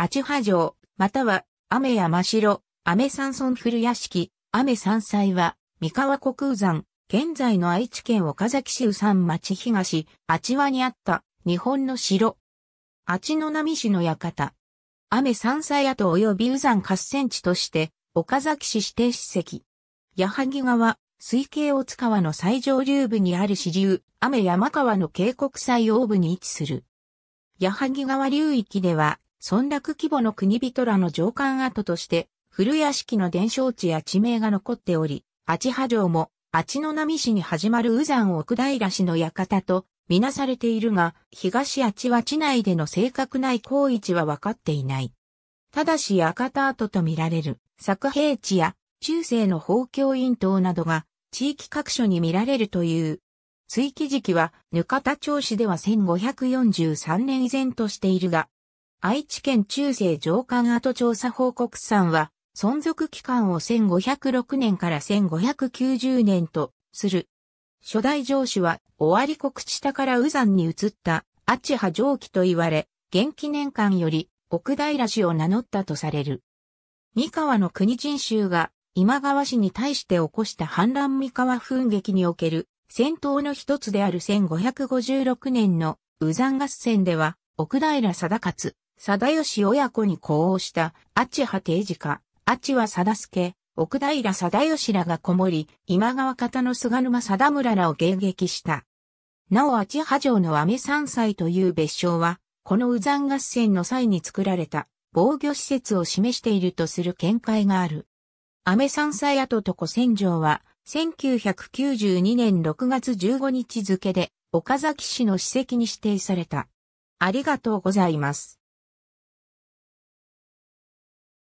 アチハ城、または、雨真城、雨山村古屋敷、雨山菜は、三河国空山、現在の愛知県岡崎市宇山町東、あちわにあった、日本の城。あちの波市の館。雨山菜跡及び宇山合戦地として、岡崎市指定史跡。矢作川、水系大津川の最上流部にある支流、雨山川の渓谷祭大部に位置する。矢作川流域では、村落規模の国人らの上官跡として、古屋敷の伝承地や地名が残っており、八波城も、八の波市に始まる宇山奥平氏の館と、みなされているが、東八は地内での正確ない行位置は分かっていない。ただし館跡とみられる、作平地や、中世の宝教院等などが、地域各所に見られるという。追記時期は、ぬかた町市では1543年以前としているが、愛知県中世上官跡調査報告さんは、存続期間を1506年から1590年とする。初代上主は、尾張国地田から右山に移った、アチハ上記と言われ、元記年間より、奥平氏を名乗ったとされる。三河の国人衆が、今川氏に対して起こした反乱三河噴劇における、戦闘の一つである1556年の、右山合戦では、奥平貞勝、貞義親子に呼応した、阿智派定治家、阿智は貞助、奥平貞義らがこもり、今川方の菅沼貞村らを迎撃した。なお阿智派城の雨山祭という別称は、この右山合戦の際に作られた防御施設を示しているとする見解がある。雨山祭跡と古戦場は、1992年6月15日付で、岡崎市の史跡に指定された。ありがとうございます。